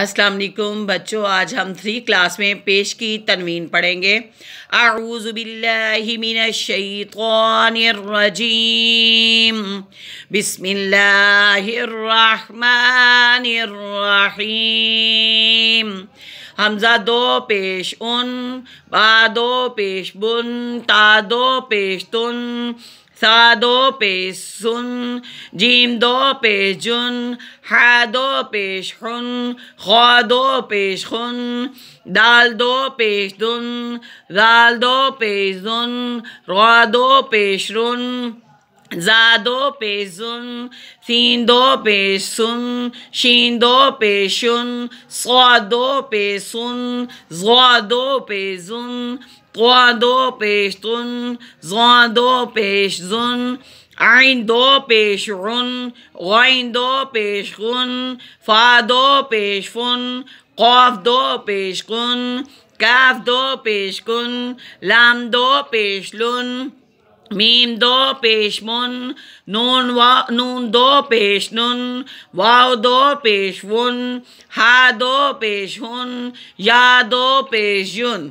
अस्सलाम वालेकुम बच्चों आज हम थ्री क्लास में पेश की तनवीन पढ़ेंगे आऊज़बिल्लिमिनशैतरजीम बिस्मिल्लाहिर्रहमानिर्रहीम हमज़ा दो पेश उन बा दो पेश बुन ता दो पेश तुन سا دو سن جیم دو پیش جن ح دو پیش حن خوا دو پیش خن دال دو پیش دن دال دو پیش زن را دو پیش زادو پیزون سیندو پیشون شیندو پیشون سوادو پیشون زوادو پیزون قوادو پیشتون زوادو پیشزون عین دو پیشعون غین دو پیشخون فادو پیشفون قاف دو پیشقون کاف دو پیشکن لام دو پیشلون मीम दो पेशमुन नून वा नून दो पेशनुन वाव दो पेशवुन हा दो पेशुन या दो पेशयुन